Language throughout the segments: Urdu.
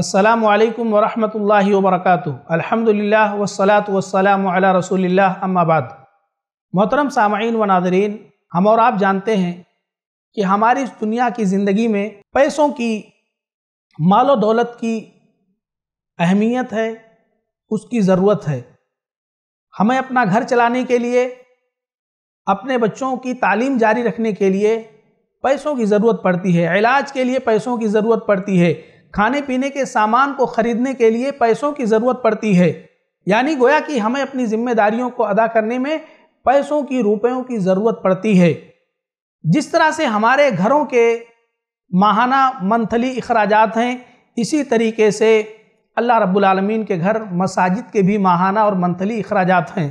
السلام علیکم ورحمۃ اللہ وبرکاتہ الحمد للہ وسلاۃ وسلم علی رسول اللہ آباد محترم سامعین و ناظرین ہم اور آپ جانتے ہیں کہ ہماری اس دنیا کی زندگی میں پیسوں کی مال و دولت کی اہمیت ہے اس کی ضرورت ہے ہمیں اپنا گھر چلانے کے لیے اپنے بچوں کی تعلیم جاری رکھنے کے لیے پیسوں کی ضرورت پڑتی ہے علاج کے لیے پیسوں کی ضرورت پڑتی ہے کھانے پینے کے سامان کو خریدنے کے لیے پیسوں کی ضرورت پڑتی ہے یعنی گویا کہ ہمیں اپنی ذمہ داریوں کو ادا کرنے میں پیسوں کی روپیوں کی ضرورت پڑتی ہے جس طرح سے ہمارے گھروں کے ماہانہ منتھلی اخراجات ہیں اسی طریقے سے اللہ رب العالمین کے گھر مساجد کے بھی ماہانہ اور منتھلی اخراجات ہیں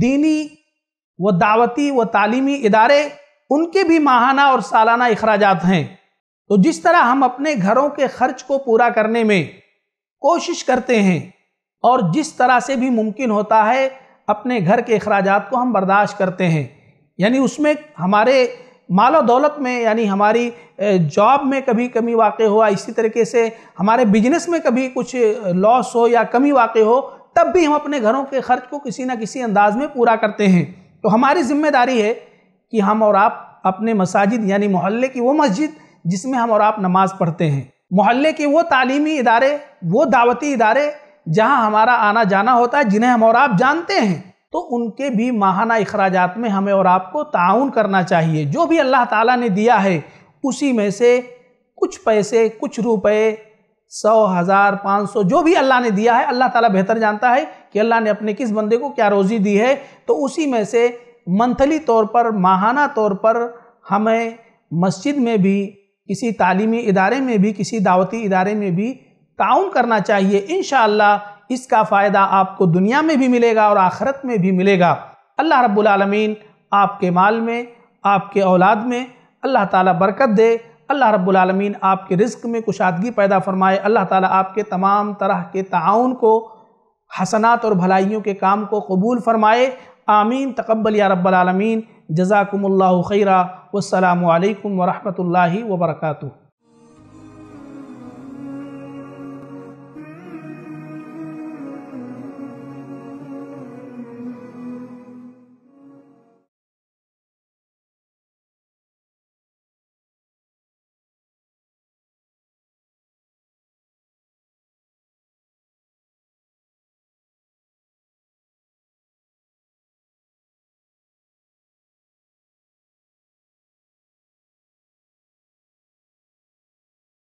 دینی و دعوتی و تعلیمی ادارے ان کے بھی ماہانہ اور سالانہ اخراجات ہیں تو جس طرح ہم اپنے گھروں کے خرچ کو پورا کرنے میں کوشش کرتے ہیں اور جس طرح سے بھی ممکن ہوتا ہے اپنے گھر کے اخراجات کو ہم برداشت کرتے ہیں یعنی اس میں ہمارے مال و دولت میں یعنی ہماری جاب میں کبھی کمی واقع ہوا اسی طریقے سے ہمارے بزنس میں کبھی کچھ لاس ہو یا کمی واقع ہو تب بھی ہم اپنے گھروں کے خرچ کو کسی نہ کسی انداز میں پورا کرتے ہیں تو ہماری ذمہ داری ہے کہ ہم اور آپ اپنے مساجد یعنی محلے کی وہ مسجد جس میں ہم اور آپ نماز پڑھتے ہیں محلے کے وہ تعلیمی ادارے وہ دعوتی ادارے جہاں ہمارا آنا جانا ہوتا ہے جنہیں ہم اور آپ جانتے ہیں تو ان کے بھی ماہانہ اخراجات میں ہمیں اور آپ کو تعاون کرنا چاہیے جو بھی اللہ تعالیٰ نے دیا ہے اسی میں سے کچھ پیسے کچھ روپے سو ہزار پانچ سو جو بھی اللہ نے دیا ہے اللہ تعالیٰ بہتر جانتا ہے کہ اللہ نے اپنے کس بندے کو کیا روزی دی ہے تو اسی میں سے منتھلی طور پر ماہانہ طور پر ہمیں مسجد میں بھی کسی تعلیمی ادارے میں بھی کسی دعوتی ادارے میں بھی تعاون کرنا چاہیے انشاءاللہ اس کا فائدہ آپ کو دنیا میں بھی ملے گا اور آخرت میں بھی ملے گا اللہ رب العالمین آپ کے مال میں آپ کے اولاد میں اللہ تعالیٰ برکت دے اللہ رب العالمین آپ کے رزق میں کشادگی پیدا فرمائے اللہ تعالیٰ آپ کے تمام طرح کے تعاون کو حسنات اور بھلائیوں کے کام کو قبول فرمائے آمین تقبل یا رب العالمین جزاكم الله خيرا والسلام عليكم ورحمة الله وبركاته